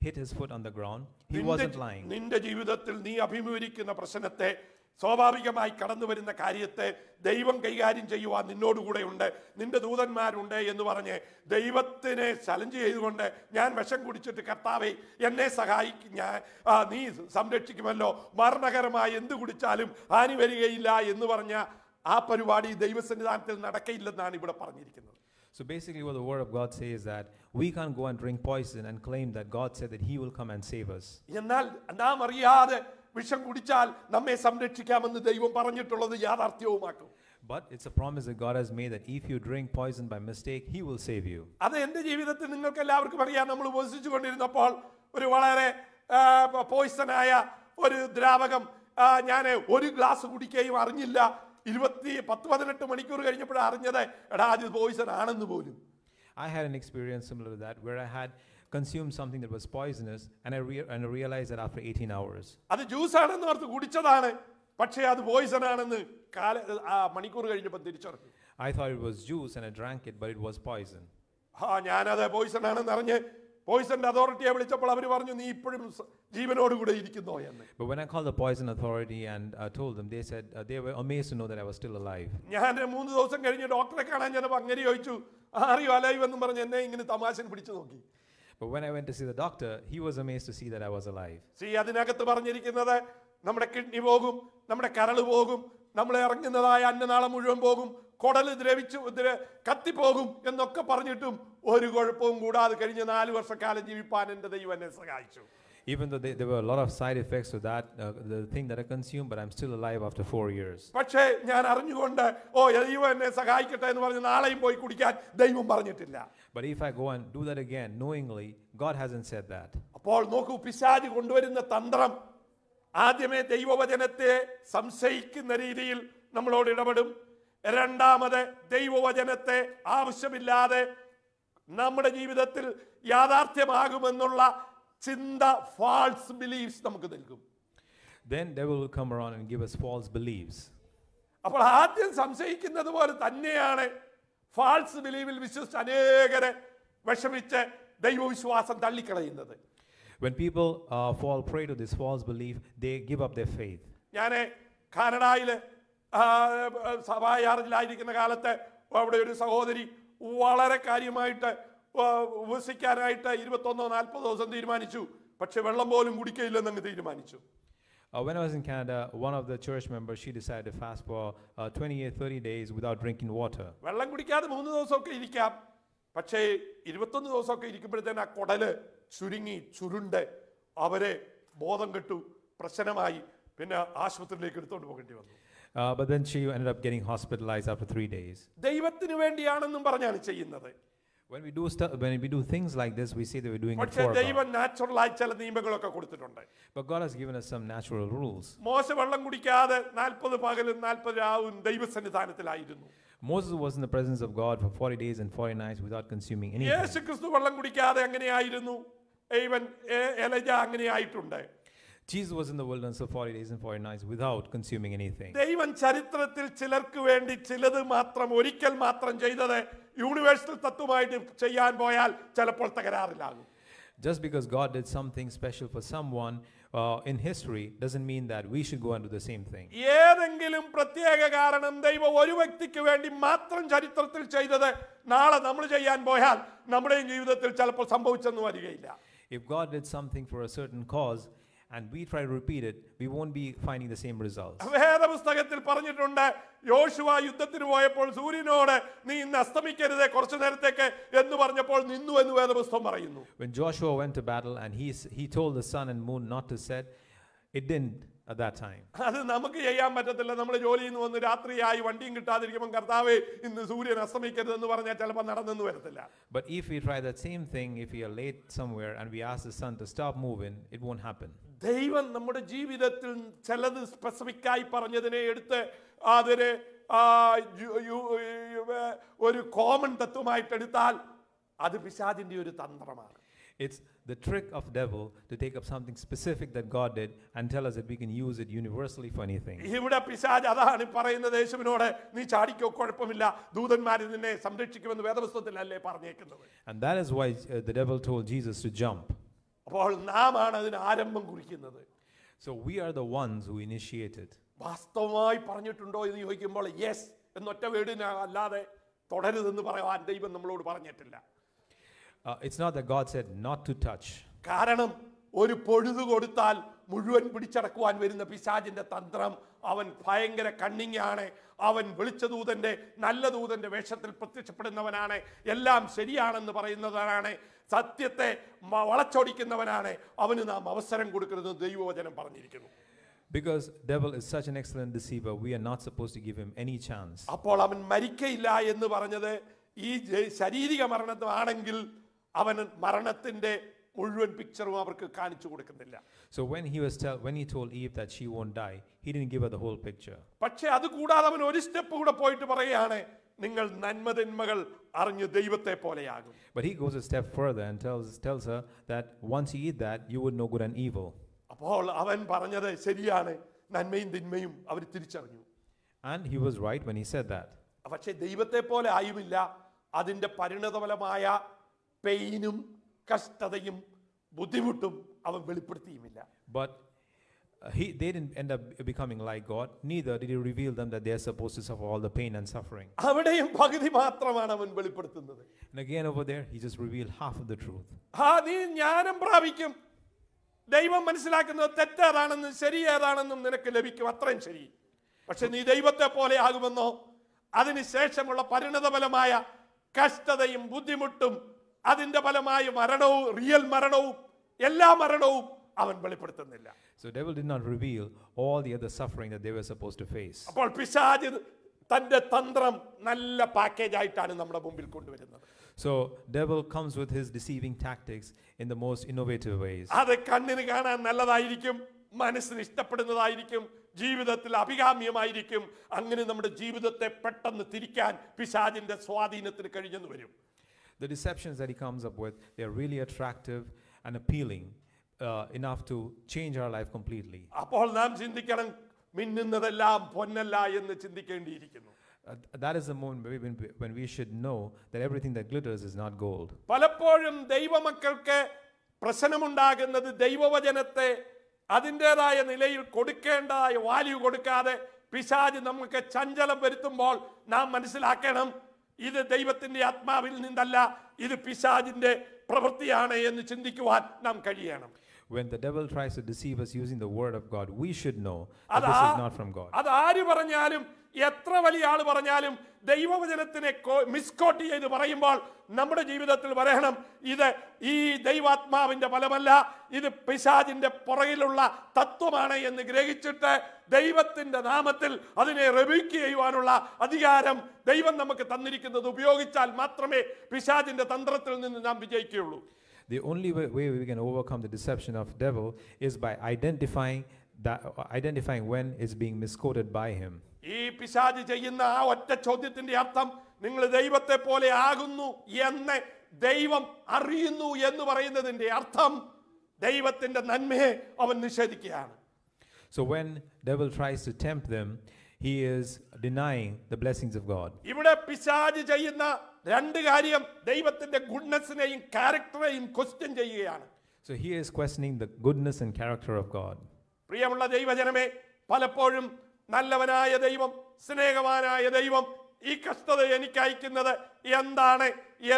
hit his foot on the ground. He wasn't lying. നിന്റെ ജീവിതത്തിൽ നീ അഭിമുഖീകരിക്കുന്ന പ്രശ്നത്തെ സ്വാഭാവികമായി കടന്നു വരുന്ന കാര്യത്തെ ദൈവം കൈകാര്യം ചെയ്യുവാൻ നിന്നോടുകൂടെ ഉണ്ട് നിന്റെ ദൂതന്മാരുണ്ട് എന്ന് പറഞ്ഞ് ദൈവത്തിനെ ചലഞ്ച് ചെയ്തുകൊണ്ട് ഞാൻ വിഷം കുടിച്ചിട്ട് കർത്താവെ എന്നെ സഹായിക്കും ഞാൻ നീ സംരക്ഷിക്കുമല്ലോ മരണകരമായി എന്ത് കുടിച്ചാലും ഹാനി വരികയില്ല എന്ന് പറഞ്ഞ ആ പരിപാടി ദൈവസന്നിധാനത്തിൽ നടക്കയില്ലെന്നാണ് ഇവിടെ പറഞ്ഞിരിക്കുന്നത് So basically, what the Word of God says is that we can't go and drink poison and claim that God said that He will come and save us. എന്നാൽ നാം അറിയാതെ വിഷം കുടിച്ചാൽ നമ്മെ സംരക്ഷിക്കാമെന്ന് ദൈവം പറഞ്ഞിട്ടുള്ളത് യാഥാർത്ഥ്യവുമാക്കും But it's a promise that God has made that if you drink poison by mistake, He will save you. അത് എൻ്റെ ജീവിതത്തിൽ നിങ്ങൾക്ക് എല്ലാവർക്കും അറിയാം നമ്മൾ ഉപസിച്ചു oru valare poison aaya oru dravagam ഞാൻ oru glass കുടിക്കുകയും അറിഞ്ഞില്ല I had an experience similar to that where I had consumed something that was poisonous and I, re- and I realized that after 18 hours. I thought it was juice and I drank it but it was poison but when i called the poison authority and uh, told them they said uh, they were amazed to know that i was still alive but when i went to see the doctor he was amazed to see that i was alive see അതിനകത്ത് പറഞ്ഞിരിക്കുന്നത് നമ്മുടെ kidney പോകും നമ്മുടെ കരള് പോകും നമ്മൾ ഇറങ്ങുന്നതായ അന്നനാളം മുഴുവൻ പോകും കുടൽ ദ്രവിച്ചു കത്തിപ്പോകും എന്നൊക്കെ പറഞ്ഞിട്ടും ഒരു കുഴപ്പവും കൂടാതെ കഴിഞ്ഞ നാല് വർഷക്കാലം ജീവിപ്പാൻ എൻ്റെ ദൈവം എന്നെ സഹായിച്ചു Even though they, there were a lot of side effects to that, uh, the thing that I consumed, but I'm still alive after four years. പക്ഷേ ഞാൻ അറിഞ്ഞുകൊണ്ട് ഓ ദൈവം എന്നെ സഹായിക്കട്ടെ എന്ന് പറഞ്ഞ് നാളെയും പോയി കുടിക്കാൻ ദൈവം പറഞ്ഞിട്ടില്ല. But if I go and do that again knowingly, God hasn't said that. അപ്പോൾ നോക്കൂ പിശാച് കൊണ്ടുവരുന്ന തന്ത്രം ആദ്യമേ ദൈവവചനത്തെ സംശയിക്കുന്ന രീതിയിൽ നമ്മളോട് ഇടപെടും രണ്ടാമത് ദൈവവചനത്തെ ആവശ്യമില്ലാതെ നമ്മുടെ ജീവിതത്തിൽ യാഥാർത്ഥ്യമാകുമെന്നുള്ള ചിന്ത ഫാൾസ് ബിലീഫ്സ് നമുക്ക് നൽകും then devil will come around and give us false beliefs അപ്പോൾ ആദ്യം സംശയിക്കുന്നത് പോലെ തന്നെയാണ് ഫാൾസ് ബിലീവിൽ വിശ്വസിച്ച് അനേകരെ വിഷമിച്ച് ദൈവവിശ്വാസം തള്ളിക്കളയുന്നത് when people uh, fall prey to this false belief they give up their faith ഞാൻ കാനഡയിൽ സഭായാറിലായിരിക്കുന്ന കാലത്ത് അവിടെ ഒരു സഹോദരി വളരെ കാര്യമായിട്ട് ഉപസിക്കാനായിട്ട് ഇരുപത്തൊന്നോ നാൽപ്പതോ ദിവസം തീരുമാനിച്ചു പക്ഷെ വെള്ളം പോലും കുടിക്കയില്ലെന്നങ്ങ് തീരുമാനിച്ചു Uh, when I was in Canada, one of the church members, she decided to fast for uh, or 30 days without drinking water. വെള്ളം കുടിക്കാതെ മൂന്ന് ദിവസമൊക്കെ ഇരിക്കാം പക്ഷേ ഇരുപത്തൊന്ന് ദിവസമൊക്കെ ഇരിക്കുമ്പോഴത്തേന് ആ കുടല് ചുരുങ്ങി ചുരുണ്ട് അവരെ ബോധം കെട്ടു പ്രശ്നമായി പിന്നെ ആശുപത്രിയിലേക്ക് എടുത്തോണ്ട് പോകേണ്ടി വന്നു Uh, but then she ended up getting hospitalized after three days. When we do stuff, when we do things like this, we see that we're doing it for God. But God has given us some natural rules. Moses was in the presence of God for 40 days and 40 nights without consuming anything. യേശു ക്രിസ്തു Jesus was in the wilderness for 40 days and 40 nights without consuming anything. ദൈവം ചരിത്രത്തിൽ ചിലർക്ക് വേണ്ടി ചിലത് മാത്രം ഒരിക്കൽ മാത്രം ചെയ്തത് യൂണിവേഴ്സൽ തത്വമായിട്ട് ചെയ്യാൻ പോയാൽ ചിലപ്പോൾ തകരാറിലാകും Just because God did something special for someone uh, in history doesn't mean that we should go and do the same thing. ഏതെങ്കിലും പ്രത്യേക കാരണം ദൈവം ഒരു വ്യക്തിക്ക് വേണ്ടി മാത്രം ചരിത്രത്തിൽ ചെയ്തത് നാളെ നമ്മൾ ചെയ്യാൻ പോയാൽ ജീവിതത്തിൽ ചിലപ്പോൾ സംഭവിച്ചെന്ന് വരികയില്ല If God did something for a certain cause, and we try to repeat it, we won't be finding the same results. പറഞ്ഞിട്ടുണ്ട് യോശുവ യുദ്ധത്തിന് പോയപ്പോൾ സൂര്യനോട് നീ ഇന്ന് അസ്തമിക്കരുത് കുറച്ചു നേരത്തേക്ക് എന്ന് പറഞ്ഞപ്പോൾ നിന്നു എന്ന് വേദപുസ്തകം പറയുന്നു When Joshua went to battle and he he told the sun and moon not to set, it didn't at that time. അത് നമുക്ക് ചെയ്യാൻ പറ്റത്തില്ല നമ്മൾ ജോലിയിൽ നിന്ന് വന്ന് രാത്രിയായി വണ്ടിയും കിട്ടാതിരിക്കുമ്പോൾ കർത്താവേ ഇന്ന് സൂര്യൻ അസ്തമിക്കരുതെന്ന് പറഞ്ഞാൽ ചിലപ്പോൾ നടന്നെന്ന് വരത്തില്ല But if we try that same thing if we are late somewhere and we ask the sun to stop moving it won't happen. ദൈവം നമ്മുടെ ജീവിതത്തിൽ ചിലത് സ്പെസിഫിക്കായി പറഞ്ഞതിനെ എടുത്ത് അതിനെ ഒരു കോമൺ തത്വമായിട്ട് എടുത്താൽ അത് പിശാചിന്റെ ഒരു തന്ത്രമാണ് It's the trick of devil to take up something specific that God did and tell us that we can use it universally for anything. And that is why uh, the devil told Jesus to jump. So we are the ones who initiated. വാസ്തവമായി പറഞ്ഞിട്ടുണ്ടോ എന്ന് ചോദിക്കുമ്പോൾ yes എന്നൊറ്റ വേടിനല്ലാതെ തുടരുതെന്ന് പറയാൻ ദൈവം നമ്മളോട് പറഞ്ഞിട്ടില്ല uh, it's not that God said not to touch. കാരണം ഒരു പൊഴുതു കൊടുത്താൽ മുഴുവൻ പിടിച്ചടക്കുവാൻ വരുന്ന പിശാചിന്റെ തന്ത്രം അവൻ ഭയങ്കര കണ്ണിങ്ങാണ് അവൻ വെളിച്ചദൂതന്റെ നല്ല ദൂതന്റെ വേഷത്തിൽ പ്രത്യക്ഷപ്പെടുന്നവനാണ് എല്ലാം ശരിയാണെന്ന് പറയുന്നതാണ് സത്യത്തെ വളച്ചൊടിക്കുന്നവനാണ് അവന് നാം അവസരം കൊടുക്കരുത് ദൈവവചനം പറഞ്ഞിരിക്കുന്നു Because devil is such an excellent deceiver, we are not supposed to give him any chance. അപ്പോൾ അവൻ മരിക്കയില്ല എന്ന് പറഞ്ഞത് ഈ ശാരീരിക മരണമാണെങ്കിൽ മരണത്തിന്റെ മുഴുവൻ പിക്ചറും അവർക്ക് കാണിച്ചു കൊടുക്കുന്നില്ല So when he was tell, when he told Eve that she won't die, he didn't give her the whole picture. പക്ഷേ അത് കൂടാതെ അവൻ ഒരു സ്റ്റെപ്പ് കൂടെ പോയിട്ട് പറയുകയാണ് നിങ്ങൾ നന്മതിന്മകൾ അറിഞ്ഞ് ദൈവത്തെ പോലെയാകും But he goes a step further and tells tells her that once you eat that, you would know good and evil. അപ്പോൾ അവൻ പറഞ്ഞത് ശരിയാണ് നന്മയും തിന്മയും അവർ തിരിച്ചറിഞ്ഞു And he was right when he said that. പക്ഷേ ദൈവത്തെ പോലെ ആയുമില്ല അതിന്റെ പരിണതഫലമായ പെയിനും കഷ്ടതയും ബുദ്ധിമുട്ടും അവൻ വെളിപ്പെടുത്തിയുമില്ല But he, they didn't end up becoming like God, neither did he reveal them that they are supposed to suffer all the pain and suffering. അവിടെയും പകുതി മാത്രമാണ് അവൻ വെളിപ്പെടുത്തുന്നത് And again over there, he just revealed half of the truth. ആ നീ ജ്ഞാനം പ്രാപിക്കും ദൈവം മനസ്സിലാക്കുന്നത് തെറ്റേതാണെന്നും ശരിയേതാണെന്നും നിനക്ക് ലഭിക്കും അത്രയും ശരി പക്ഷെ നീ ദൈവത്തെ പോലെ ആകുമെന്നോ അതിനുശേഷമുള്ള പരിണതഫലമായ കഷ്ടതയും ബുദ്ധിമുട്ടും അതിന്റെ ഫലമായി മരണവും റിയൽ മരണവും എല്ലാ മരണവും അവൻ വെളിപ്പെടുത്തുന്നില്ല So devil did not reveal all the other suffering that they were supposed to face. അപ്പോൾ പിശാച് തന്റെ തന്ത്രം നല്ല പാക്കേജ് ആയിട്ടാണ് നമ്മുടെ മുമ്പിൽ കൊണ്ടുവരുന്നത് So devil comes with his deceiving tactics in the most innovative ways. അത് കണ്ണിന് കാണാൻ നല്ലതായിരിക്കും മനസ്സിന് ഇഷ്ടപ്പെടുന്നതായിരിക്കും ജീവിതത്തിൽ അഭികാമ്യമായിരിക്കും അങ്ങനെ നമ്മുടെ ജീവിതത്തെ പെട്ടെന്ന് തിരിക്കാൻ പിശാചിന്റെ സ്വാധീനത്തിന് കഴിഞ്ഞെന്ന് വരും the deceptions that he comes up with, they're really attractive and appealing uh, enough to change our life completely. Uh, that is the moment when, when we should know that everything that glitters is not gold. പ്രശ്നമുണ്ടാകുന്നത് ദൈവവചനത്തെ അതിൻ്റെതായ നിലയിൽ കൊടുക്കേണ്ടതായ value കൊടുക്കാതെ പിശാജ് നമുക്ക് ചഞ്ചലം വരുത്തുമ്പോൾ നാം മനസ്സിലാക്കണം ഇത് ദൈവത്തിൻ്റെ ആത്മാവിൽ നിന്നല്ല ഇത് പിശാജിൻ്റെ പ്രവൃത്തിയാണ് എന്ന് ചിന്തിക്കുവാൻ നാം കഴിയണം When the devil tries to deceive us using the word of God, we should know that this is not from God. ആര് പറഞ്ഞാലും എത്ര വലിയ ആൾ പറഞ്ഞാലും ദൈവവചനത്തിനെ മിസ്കോട്ട് ചെയ്ത് പറയുമ്പോൾ നമ്മുടെ ജീവിതത്തിൽ വരണം ഇത് ഈ ദൈവാത്മാവിൻ്റെ ഫലമല്ല ഇത് പിശാജിൻ്റെ പുറകിലുള്ള തത്വമാണ് എന്ന് ഗ്രഹിച്ചിട്ട് ദൈവത്തിൻ്റെ നാമത്തിൽ അതിനെ റെബ്യൂക്ക് ചെയ്യുവാനുള്ള അധികാരം ദൈവം നമുക്ക് തന്നിരിക്കുന്നത് ഉപയോഗിച്ചാൽ മാത്രമേ പിശാജിൻ്റെ തന്ത്രത്തിൽ നിന്ന് നാം വിജയിക്കുകയുള്ളൂ The only way, way we can overcome the deception of devil is by identifying that identifying when it's being misquoted by him. ഈ പിശാജ് ചെയ്യുന്ന ആ ഒറ്റ ചോദ്യത്തിന്റെ അർത്ഥം നിങ്ങൾ ദൈവത്തെ പോലെ ആകുന്നു എന്ന് ദൈവം അറിയുന്നു എന്ന് പറയുന്നതിന്റെ അർത്ഥം ദൈവത്തിന്റെ നന്മയെ അവൻ നിഷേധിക്കുകയാണ് So when devil tries to tempt them, he is denying the blessings of God. ഇവിടെ പിശാച് ചെയ്യുന്ന രണ്ട് കാര്യം ദൈവത്തിന്റെ ഗുഡ്നെസ്സിനെയും ക്യാരക്ടറെയും ക്വസ്റ്റ്യൻ ചെയ്യുകയാണ് So he is questioning the goodness and character of God. പ്രിയമുള്ള ദൈവജനമേ പലപ്പോഴും നല്ലവനായ ദൈവം സ്നേഹവാനായ ദൈവം ഈ കഷ്ടത എനിക്ക് അയക്കുന്നത് എന്താണ്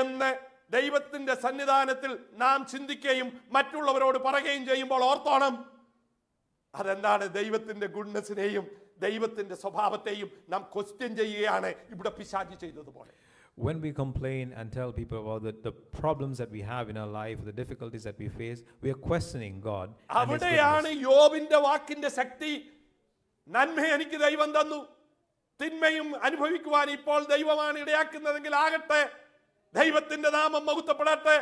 എന്ന് ദൈവത്തിന്റെ സന്നിധാനത്തിൽ നാം ചിന്തിക്കുകയും മറ്റുള്ളവരോട് പറയുകയും ചെയ്യുമ്പോൾ ഓർത്തോണം അതെന്താണ് ദൈവത്തിന്റെ ഗുഡ്നെസ്സിനെയും ദൈവത്തിന്റെ സ്വഭാവത്തെയും നാം ക്വസ്റ്റ്യൻ ചെയ്യുകയാണ് ഇവിടെ പിശാചി ചെയ്തതുപോലെ When we complain and tell people about the, the problems that we have in our life, the difficulties that we face, we are questioning God. അവിടെയാണ് യോബിന്റെ വാക്കിന്റെ ശക്തി നന്മ എനിക്ക് ദൈവം തന്നു തിന്മയും അനുഭവിക്കുവാൻ ഇപ്പോൾ ദൈവമാണ് ഇടയാക്കുന്നതെങ്കിൽ ആകട്ടെ ദൈവത്തിന്റെ നാമം മകുത്തപ്പെടട്ടെ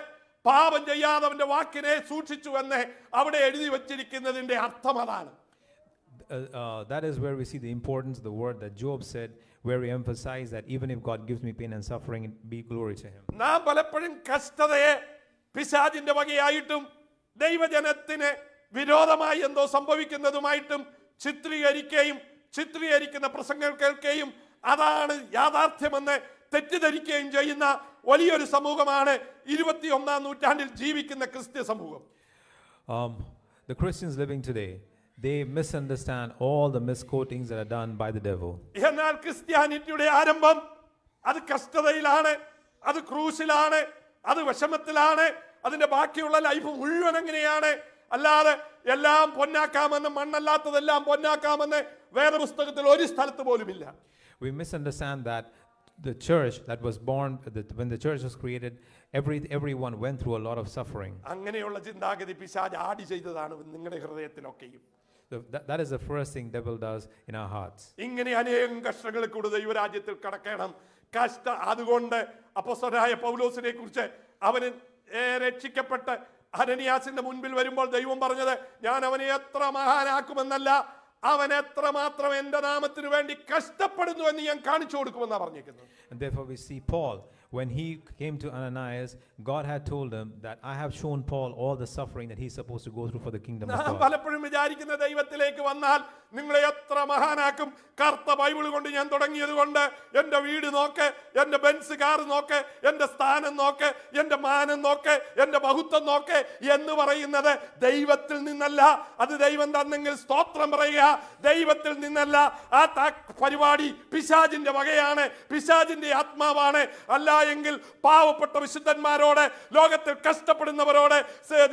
പാപം ചെയ്യാതെ വാക്കിനെ സൂക്ഷിച്ചു എന്ന് അവിടെ എഴുതി വച്ചിരിക്കുന്നതിന്റെ അർത്ഥം അതാണ് uh, uh, that is where we see the importance of the word that Job said, where he emphasized that even if God gives me pain and suffering, it be glory to him. നാം പലപ്പോഴും കഷ്ടതയെ പിശാചിന്റെ വകയായിട്ടും ദൈവജനത്തിന് വിരോധമായി എന്തോ സംഭവിക്കുന്നതുമായിട്ടും ചിത്രീകരിക്കുകയും ചിത്രീകരിക്കുന്ന പ്രസംഗങ്ങൾ കേൾക്കുകയും അതാണ് യാഥാർത്ഥ്യമെന്ന് തെറ്റിദ്ധരിക്കുകയും ചെയ്യുന്ന വലിയൊരു സമൂഹമാണ് ഇരുപത്തി ഒന്നാം നൂറ്റാണ്ടിൽ ജീവിക്കുന്ന ക്രിസ്ത്യ സമൂഹം um, the Christians living today, they misunderstand all the misquotings that are done by the devil. എന്നാൽ ക്രിസ്ത്യാനിറ്റിയുടെ ആരംഭം അത് കഷ്ടതയിലാണ് അത് ക്രൂശിലാണ് അത് വിഷമത്തിലാണ് അതിന്റെ ബാക്കിയുള്ള ലൈഫ് മുഴുവൻ എങ്ങനെയാണ് അല്ലാതെ എല്ലാം പൊന്നാക്കാമെന്ന് മണ്ണല്ലാത്തതെല്ലാം പൊന്നാക്കാമെന്ന് വേറെ പുസ്തകത്തിൽ ഒരു സ്ഥലത്ത് പോലുമില്ല We misunderstand that the church that was born the, when the church was created every everyone went through a lot of suffering. അങ്ങനെയുള്ള ചിന്താഗതി പിശാച് ആടി ചെയ്തതാണ് നിങ്ങളുടെ ഹൃദയത്തിലൊക്കെയും So that, that is the first thing devil does in our hearts. ഇങ്ങനെ അനേകം കഷ്ടങ്ങളിൽ കൂടെ ദൈവരാജ്യത്തിൽ കടക്കണം കഷ്ട അതുകൊണ്ട് അപ്പോസ്തലനായ പൗലോസിനെ കുറിച്ച് അവന് രക്ഷിക്കപ്പെട്ട് അനനിയാസിന്റെ മുൻപിൽ വരുമ്പോൾ ദൈവം പറഞ്ഞത് ഞാൻ അവനെ എത്ര മഹാനാക്കുമെന്നല്ല അവൻ എത്രമാത്രം എന്റെ നാമത്തിനു വേണ്ടി കഷ്ടപ്പെടുന്നു എന്ന് ഞാൻ കാണിച്ചു കൊടുക്കുമെന്നാണ് പറഞ്ഞിരിക്കുന്നത് therefore we see paul when he came to ananias god had told him that i have shown paul all the suffering that he's supposed to go through for the kingdom of god പലപ്പോഴും വിചാരിക്കുന്ന ദൈവത്തിലേക്ക് വന്നാൽ നിങ്ങളെ എത്ര മഹാനാക്കും കറുത്ത Bible കൊണ്ട് ഞാൻ തുടങ്ങിയത് കൊണ്ട് എൻ്റെ വീട് നോക്ക് എൻ്റെ ബെൻസ് കാർ നോക്ക് എൻ്റെ സ്ഥാനം നോക്ക് എൻ്റെ മാനം നോക്ക് എൻ്റെ ബഹുത്വം നോക്ക് എന്ന് പറയുന്നത് ദൈവത്തിൽ നിന്നല്ല അത് ദൈവം തന്നെങ്കിൽ സ്തോത്രം പറയുക ദൈവത്തിൽ നിന്നല്ല ആ പരിപാടി പിശാജിൻ്റെ വകയാണ് പിശാജിൻ്റെ ആത്മാവാണ് അല്ല എങ്കിൽ പാവപ്പെട്ട വിശുദ്ധന്മാരോട് ലോകത്തിൽ കഷ്ടപ്പെടുന്നവരോട്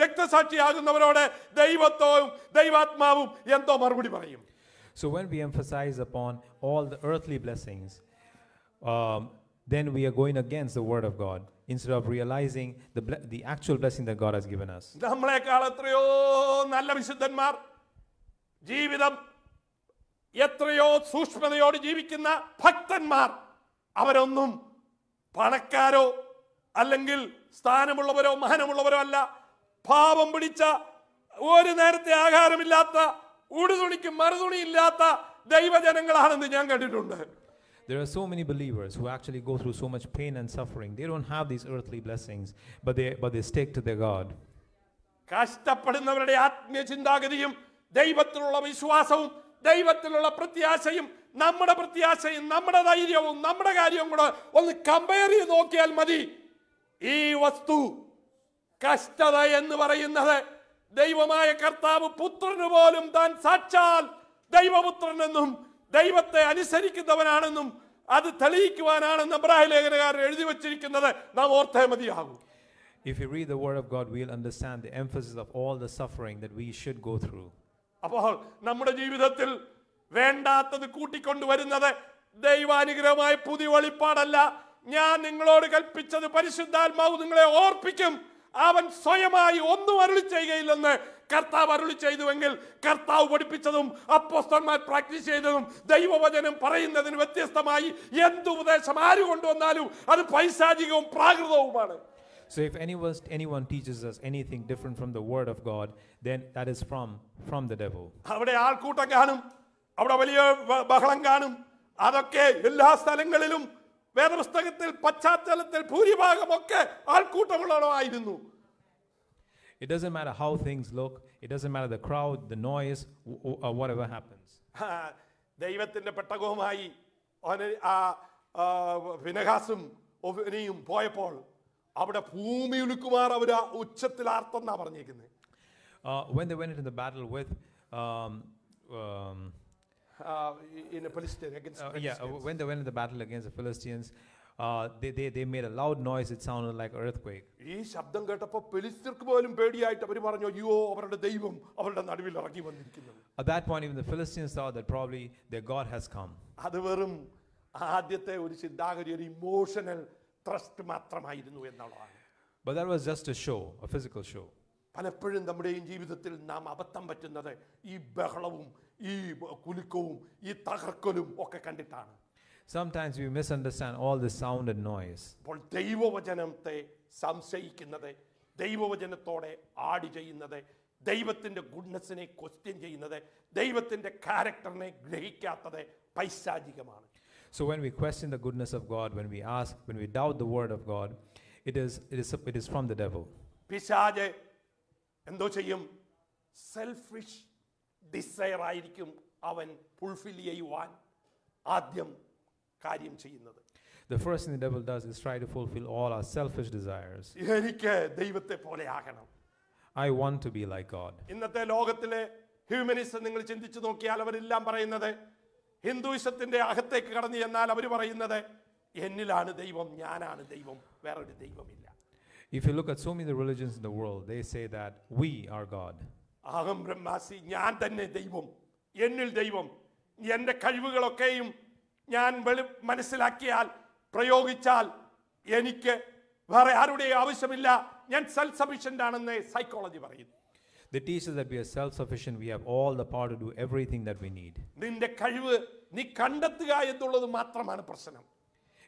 രക്തസാക്ഷിയാകുന്നവരോട് ദൈവത്വവും ദൈവാത്മാവും എന്തോ മറുപടി പറയും So when we emphasize upon all the earthly blessings, um, then we are going against the word of God instead of realizing the, the actual blessing that God has given us. എത്രയോ സൂക്ഷ്മതയോട് ജീവിക്കുന്ന ഭക്തന്മാർ അവരൊന്നും പണക്കാരോ അല്ലെങ്കിൽ സ്ഥാനമുള്ളവരോ അല്ല പാപം പിടിച്ച ഒരു നേരത്തെ ആഹാരമില്ലാത്ത ഉടുതുണിക്ക് മറുതുണി ഇല്ലാത്ത ദൈവജനങ്ങളാണെന്ന് ഞാൻ കണ്ടിട്ടുണ്ട് There are so many believers who actually go through so much pain and suffering. They don't have these earthly blessings, but they, but they stick to their God. കഷ്ടപ്പെടുന്നവരുടെ ആത്മീയ ചിന്താഗതിയും ദൈവത്തിലുള്ള വിശ്വാസവും ദൈവത്തിലുള്ള പ്രത്യാശയും നമ്മുടെ പ്രത്യാശയും നമ്മുടെ ധൈര്യവും നമ്മുടെ കാര്യവും കൂടെ ഒന്ന് കമ്പയർ ചെയ്ത് നോക്കിയാൽ മതി ഈ വസ്തു കഷ്ടത എന്ന് പറയുന്നത് ദൈവമായ കർത്താവ് പുത്രനു പോലും താൻ സാക്ഷാൽ ദൈവപുത്രനെന്നും ദൈവത്തെ അനുസരിക്കുന്നവനാണെന്നും അത് തെളിയിക്കുവാനാണെന്ന് അബ്രാഹിം ലേഖനകാരൻ എഴുതി വച്ചിരിക്കുന്നത് നാം ഓർത്തേ മതിയാകും If you read the word of God, we'll understand the emphasis of all the suffering that we should go through. അപ്പോൾ നമ്മുടെ ജീവിതത്തിൽ വേണ്ടാത്തത് കൂട്ടിക്കൊണ്ടുവരുന്നത് ദൈവാനുഗ്രഹമായ പുതിയ വെളിപ്പാടല്ല ഞാൻ നിങ്ങളോട് കൽപ്പിച്ചത് പരിശുദ്ധാത്മാവ് നിങ്ങളെ ഓർപ്പിക്കും അവൻ സ്വയമായി ഒന്നും അരുളി ചെയ്യുകയില്ലെന്ന് കർത്താവ് അരുളി ചെയ്തുവെങ്കിൽ കർത്താവ് പഠിപ്പിച്ചതും അപ്പോസ്തന്മാർ പ്രാക്ടീസ് ചെയ്തതും ദൈവവചനം പറയുന്നതിന് വ്യത്യസ്തമായി എന്ത് ഉപദേശം ആര് കൊണ്ടുവന്നാലും അത് പൈശാചികവും പ്രാകൃതവുമാണ് So if was anyone teaches us anything different from the word of God, then that is from from the devil. അവിടെ ആൾക്കൂട്ടം കാണും അവിടെ വലിയ ബഹളം കാണും അതൊക്കെ എല്ലാ സ്ഥലങ്ങളിലും വേദപുസ്തകത്തിൽ പശ്ചാത്തലത്തിൽ ഭൂരിഭാഗമൊക്കെ ആൾക്കൂട്ടമുള്ളവരായിരുന്നു It doesn't matter how things look, it doesn't matter the crowd, the noise, or uh, whatever happens. ദൈവത്തിന്റെ പെട്ടകവുമായി വിനഹാസും പോയപ്പോൾ അവിടെ ഭൂമി ഉലുക്കുമാർ അവർ ഉച്ചത്തിൽ ആർത്തെന്നാ uh, when they went into the battle with um, um, uh, in a Palestine against uh, Palestinians. Yeah, uh, when they went in the battle against the Philistines, uh, they, they, they made a loud noise. It sounded like earthquake. At that point, even the Philistines thought that probably their God has come. But that was just a show, a physical show. പലപ്പോഴും നമ്മുടെയും ജീവിതത്തിൽ നാം അബദ്ധം പറ്റുന്നത് ഈ ബഹളവും ഈ കുലുക്കവും ഈ തകർക്കലും ഒക്കെ കണ്ടിട്ടാണ് Sometimes we misunderstand all the sound and noise. അപ്പോൾ ദൈവവചനത്തെ സംശയിക്കുന്നത് ദൈവവചനത്തോടെ ആടി ചെയ്യുന്നത് ദൈവത്തിൻ്റെ ഗുഡ്നസ്സിനെ ക്വസ്റ്റ്യൻ ചെയ്യുന്നത് ദൈവത്തിൻ്റെ ക്യാരക്ടറിനെ ഗ്രഹിക്കാത്തത് പൈശാചികമാണ് So when we question the goodness of God, when we ask, when we doubt the word of God, it is, it is, it is from the devil. പിശാച് എന്തോ ചെയ്യും സെൽഫിഷ് ഡിസയർ ആയിരിക്കും അവൻ ഫുൾഫിൽ ചെയ്യുവാൻ ആദ്യം കാര്യം ചെയ്യുന്നത് The first thing the devil does is try to fulfill all our selfish desires. എനിക്ക് ദൈവത്തെ പോലെ ആകണം. I want to be like God. ഇന്നത്തെ ലോകത്തിലെ ഹ്യൂമനിസം നിങ്ങൾ ചിന്തിച്ചു നോക്കിയാൽ അവരെല്ലാം പറയുന്നത് ഹിന്ദുയിസത്തിന്റെ അകത്തേക്ക് കടന്നു ചെന്നാൽ അവർ പറയുന്നത് എന്നിലാണ് ദൈവം ഞാനാണ് ദൈവം വേറൊരു ദൈവമില്ല If you look at so many religions in the world, they say that we are God. അഹം ബ്രഹ്മാസി ഞാൻ തന്നെ ദൈവം എന്നിൽ ദൈവം എൻ്റെ കഴിവുകളൊക്കെയും ഞാൻ വെളി മനസ്സിലാക്കിയാൽ പ്രയോഗിച്ചാൽ എനിക്ക് വേറെ ആരുടെയും ആവശ്യമില്ല ഞാൻ സെൽഫ് ആണെന്ന് സൈക്കോളജി പറയുന്നു The that we are self-sufficient. We have all the power to do everything that we need.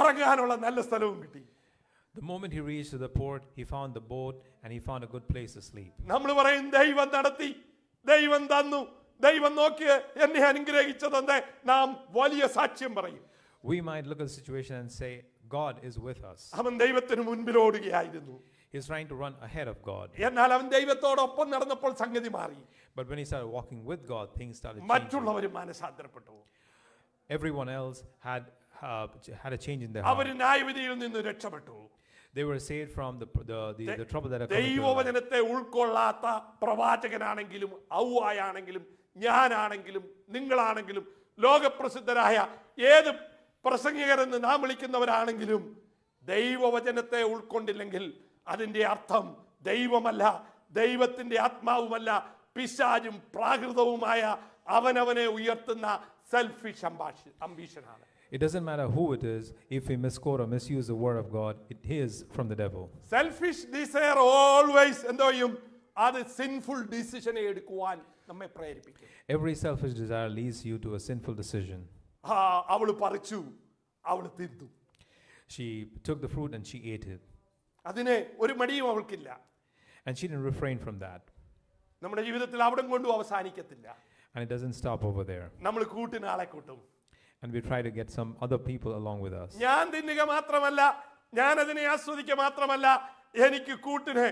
ഉറങ്ങാനുള്ള നല്ല സ്ഥലവും കിട്ടി The moment he reached the port, he found the boat and he found a good place to sleep. We might look at the situation and say God is with us. He's trying to run ahead of God. But when he started walking with God, things started changing. Everyone else had Uh, had a change in their our heart. ന്യായവിധിയിൽ രക്ഷപ്പെട്ടു They were saved from the, the, the, the trouble that had come. into their life. ദൈവവചനത്തെ ഉൾക്കൊള്ളാത്ത പ്രവാചകനാണെങ്കിലും ഔവായാണെങ്കിലും ഞാനാണെങ്കിലും നിങ്ങളാണെങ്കിലും ലോകപ്രസിദ്ധരായ ഏത് പ്രസംഗികരെന്ന് നാം വിളിക്കുന്നവരാണെങ്കിലും ദൈവവചനത്തെ ഉൾക്കൊണ്ടില്ലെങ്കിൽ അതിൻ്റെ അർത്ഥം ദൈവമല്ല ദൈവത്തിൻ്റെ ആത്മാവുമല്ല പിശാചും പ്രാകൃതവുമായ അവനവനെ ഉയർത്തുന്ന സെൽഫിഷ് അംബാഷ അംബീഷനാണ് It doesn't matter who it is, if we misquote or misuse the word of God, it is from the devil. Selfish desire always എന്തോ you അത് sinful decision Every selfish desire leads you to a sinful decision. She took the fruit and she ate it. അതിനെ ഒരു മടിയും അവൾക്കില്ല And she didn't refrain from that. നമ്മുടെ ജീവിതത്തിൽ കൊണ്ടും അവസാനിക്കത്തില്ല And it doesn't stop over there. നമ്മൾ കൂട്ടിനാളെ കൂട്ടും and we try to get some other people along with us. ഞാൻ തിന്നുക മാത്രമല്ല ഞാൻ അതിനെ ആസ്വദിക്കുക മാത്രമല്ല എനിക്ക് കൂട്ടിനെ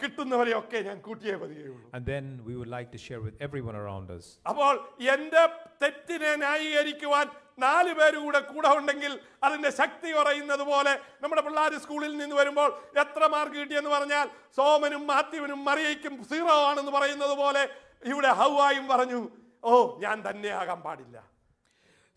കിട്ടുന്നവരെ ഞാൻ കൂട്ടിയേ പതിയുള്ളൂ and then we would like to share with everyone around us അപ്പോൾ എൻ്റെ തെറ്റിനെ ന്യായീകരിക്കുവാൻ നാല് പേര് കൂടെ കൂടെ ഉണ്ടെങ്കിൽ അതിന്റെ ശക്തി കുറയുന്നത് പോലെ നമ്മുടെ പിള്ളേർ സ്കൂളിൽ നിന്ന് വരുമ്പോൾ എത്ര മാർക്ക് കിട്ടിയെന്ന് പറഞ്ഞാൽ സോമനും മാത്യുവിനും മറിയയ്ക്കും സീറോ ആണെന്ന് പറയുന്നത് പോലെ ഇവിടെ ഹൗവായും പറഞ്ഞു ഓ ഞാൻ തന്നെ ആകാൻ പാടില്ല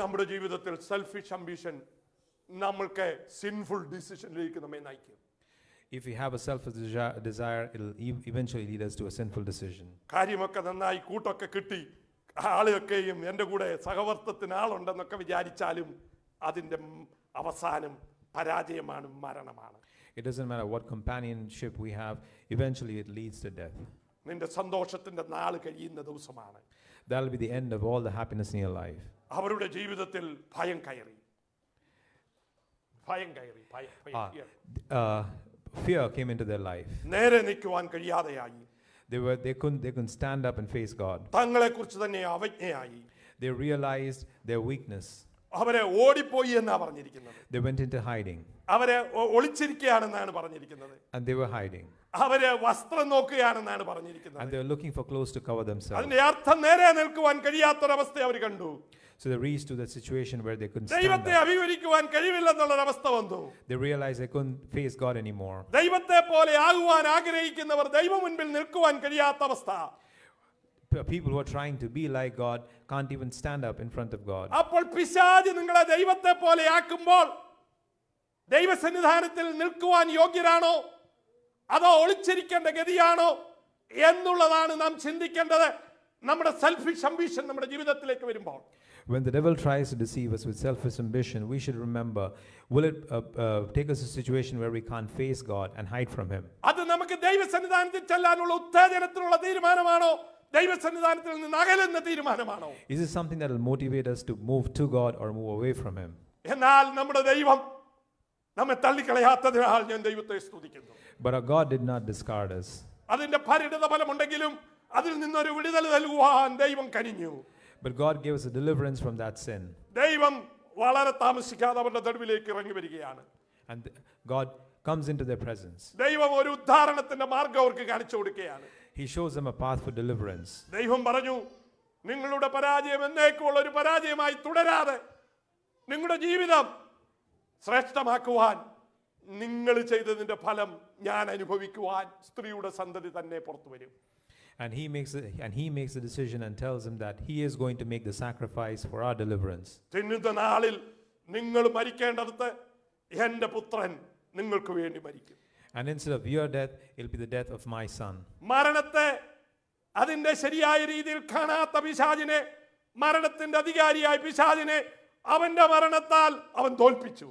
നമ്മുടെ ജീവിതത്തിൽ സെൽഫിഷ് അംബിഷൻ നമ്മൾക്ക് സിൻഫുൾ ഡിസിഷനിലേക്ക് നമ്മെ നയിക്കും If we have a selfish desire, it will eventually lead us to a sinful decision. It doesn't matter what companionship we have, eventually it leads to death. That'll be the end of all the happiness in your life. അവരുടെ ജീവിതത്തിൽ ഭയം കയറി ഭയം കയറി ah, uh, fear came into their life. നേരെ നിൽക്കുവാൻ കഴിയാതെയായി They, were, they, couldn't, they couldn't stand up and face God. തങ്ങളെക്കുറിച്ച് തന്നെ അവജ്ഞയായി They realized their weakness. അവരെ ഓടിപ്പോയി എന്നാ പറഞ്ഞിരിക്കുന്നത് They went into hiding അവരെ ഒളിച്ചിരിക്കുകയാണെന്നാണ് പറഞ്ഞിരിക്കുന്നത് and they were hiding. വസ്ത്രം നോക്കുകയാണെന്നാണ് പറഞ്ഞിരിക്കുന്നത് and they were looking for clothes to cover themselves അതിന്റെ അർത്ഥം നേരെ നിൽക്കുവാൻ കഴിയാത്തൊരവസ്ഥ അവർ കണ്ടു So they reached to the situation where they couldn't stand up. They realized they couldn't face God anymore. People who are trying to be like God can't even stand up in front of God. ദൈവസന്നിധാനത്തിൽ നിൽക്കുവാൻ യോഗ്യരാണോ അതോ ഒളിച്ചിരിക്കേണ്ട ഗതിയാണോ എന്നുള്ളതാണ് നാം ചിന്തിക്കേണ്ടത് നമ്മുടെ selfish നമ്മുടെ ജീവിതത്തിലേക്ക് വരുമ്പോൾ When the devil tries to deceive us with selfish ambition, we should remember will it uh, uh, take us to a situation where we can't face God and hide from Him? Is this something that will motivate us to move to God or move away from Him? നമ്മെ തള്ളിക്കളയാത്തതിനാൽ ഞാൻ ദൈവത്തെ സ്തുതിക്കുന്നു But our God did not discard us. അതിന്റെ പരിണിത ഫലമുണ്ടെങ്കിലും അതിൽ നിന്നൊരു വിടുതൽ നൽകുവാൻ ദൈവം കനിഞ്ഞു But God gave us a deliverance from that sin. ദൈവം വളരെ താമസിക്കാതെ അവരുടെ തെരുവിലേക്ക് ഇറങ്ങി വരികയാണ് And God comes into their presence. ദൈവം ഒരു ഉദ്ധാരണത്തിന്റെ മാർഗ്ഗം അവർക്ക് കാണിച്ചു കൊടുക്കുകയാണ് He shows them a path for deliverance. ദൈവം പറഞ്ഞു നിങ്ങളുടെ പരാജയം എന്നേക്കുള്ള ഒരു പരാജയമായി തുടരാതെ നിങ്ങളുടെ ജീവിതം ശ്രേഷ്ഠമാക്കുവാൻ നിങ്ങൾ ചെയ്തതിൻ്റെ ഫലം ഞാൻ അനുഭവിക്കുവാൻ സ്ത്രീയുടെ സന്തതി തന്നെ പുറത്തു വരും And he makes a, and he makes a decision and tells him that he is going to make the sacrifice for our deliverance. തിന്നുന്ന നാളിൽ നിങ്ങൾ മരിക്കേണ്ടടുത്ത് എൻ്റെ പുത്രൻ നിങ്ങൾക്ക് വേണ്ടി മരിക്കും. And instead of your death, it'll be the death of my son. മരണത്തെ അതിൻ്റെ ശരിയായ രീതിയിൽ കാണാത്ത പിശാചിനെ മരണത്തിൻ്റെ അധികാരിയായ പിശാചിനെ അവൻ്റെ മരണത്താൽ അവൻ തോൽപ്പിച്ചു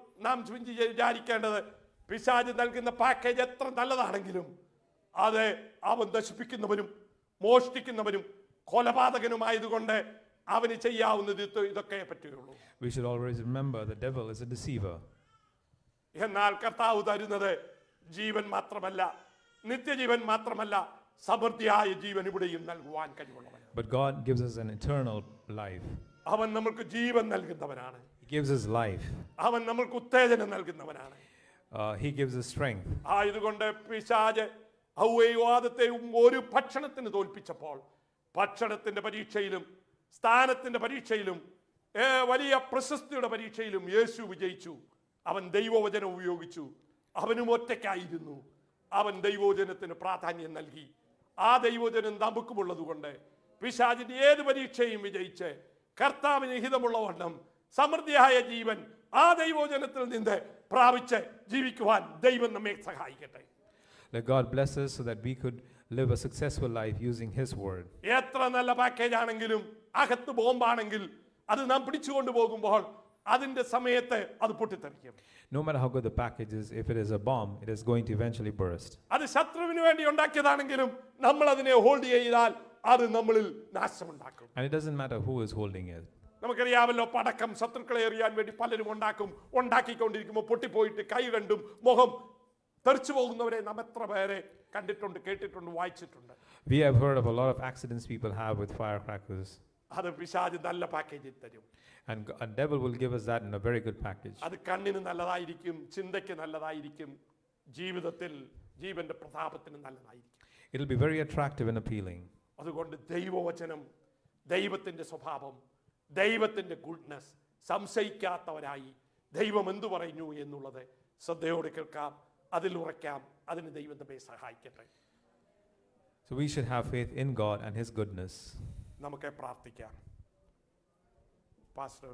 നാം വിചാരിക്കേണ്ടത് പിശാജ് നൽകുന്ന പാക്കേജ് എത്ര നല്ലതാണെങ്കിലും അത് അവൻ നശിപ്പിക്കുന്നവനും മോഷ്ടിക്കുന്നവനും കൊലപാതകനുമായതുകൊണ്ട് അവന് ചെയ്യാവുന്നത് ഇതൊക്കെ പറ്റുകയുള്ളൂ We should always remember the devil is a deceiver. എന്നാൽ കർത്താവ് തരുന്നത് ജീവൻ മാത്രമല്ല നിത്യജീവൻ മാത്രമല്ല സമൃദ്ധിയായ ജീവൻ ഇവിടെയും നൽകുവാൻ കഴിവുള്ളവൻ But God gives us an eternal life. അവൻ നമുക്ക് ജീവൻ നൽകുന്നവനാണ് gives us life. അവൻ നമുക്ക് ഉത്തേജനം നൽകുന്നവനാണ് uh, he gives us strength. ആയതുകൊണ്ട് പിശാജ് ഔവ്യവാദത്തെയും ഒരു ഭക്ഷണത്തിന് തോൽപ്പിച്ചപ്പോൾ ഭക്ഷണത്തിന്റെ പരീക്ഷയിലും സ്ഥാനത്തിന്റെ പരീക്ഷയിലും വലിയ പ്രശസ്തിയുടെ പരീക്ഷയിലും യേശു വിജയിച്ചു അവൻ ദൈവവചനം ഉപയോഗിച്ചു അവനും ഒറ്റയ്ക്കായിരുന്നു അവൻ ദൈവവചനത്തിന് പ്രാധാന്യം നൽകി ആ ദൈവവചനം നമുക്കുമുള്ളതുകൊണ്ട് പിശാചിന്റെ ഏത് പരീക്ഷയും വിജയിച്ച് കർത്താവിന് ഹിതമുള്ള വണ്ണം സമൃദ്ധിയായ ജീവൻ ആ നിന്ന് പ്രാപിച്ച് ജീവിക്കുവാൻ ദൈവം നമ്മെ സഹായിക്കട്ടെ Let God bless us so that we could live a successful life using His word. എത്ര നല്ല പാക്കേജ് ആണെങ്കിലും അകത്ത് ബോംബാണെങ്കിൽ അത് നാം പിടിച്ചുകൊണ്ട് പോകുമ്പോൾ അതിന്റെ അത് പൊട്ടിത്തെറിക്കും No matter how good the package is, if it is a bomb, it is going to eventually burst. അത് ശത്രുവിന് വേണ്ടി ഉണ്ടാക്കിയതാണെങ്കിലും നമ്മൾ അതിനെ ഹോൾഡ് ചെയ്താൽ അത് നമ്മളിൽ നാശമുണ്ടാക്കും And it doesn't matter who is holding it. നമുക്കറിയാമല്ലോ പടക്കം ശത്രുക്കളെ എറിയാൻ വേണ്ടി പലരും ഉണ്ടാക്കും ഉണ്ടാക്കിക്കൊണ്ടിരിക്കുമ്പോൾ പൊട്ടിപ്പോയിട്ട് കൈ രണ്ടും മുഖം തെറിച്ചു പോകുന്നവരെ നാം എത്ര പേരെ കണ്ടിട്ടുണ്ട് കേട്ടിട്ടുണ്ട് വായിച്ചിട്ടുണ്ട് We have heard of a lot of accidents people have with firecrackers. അത് പിശാച് നല്ല പാക്കേജിൽ തരും and a devil will give us that in a very good package. അത് കണ്ണിന് നല്ലതായിരിക്കും ചിന്തയ്ക്ക് നല്ലതായിരിക്കും ജീവിതത്തിൽ ജീവന്റെ പ്രതാപത്തിന് നല്ലതായിരിക്കും It'll be very attractive and appealing. അതുകൊണ്ട് ദൈവവചനം ദൈവത്തിന്റെ സ്വഭാവം ദൈവത്തിൻ്റെ ഗുഡ്നെസ് സംശയിക്കാത്തവരായി ദൈവം എന്തു പറഞ്ഞു എന്നുള്ളത് ശ്രദ്ധയോട് കേൾക്കാം അതിൽ ഉറയ്ക്കാം അതിന് ദൈവം നമ്മെ സഹായിക്കട്ടെ So we should have faith in God and His goodness. നമുക്ക് പ്രാർത്ഥിക്കാം പാസ്റ്റർ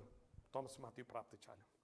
തോമസ് മാത്യു പ്രാർത്ഥിച്ചാലും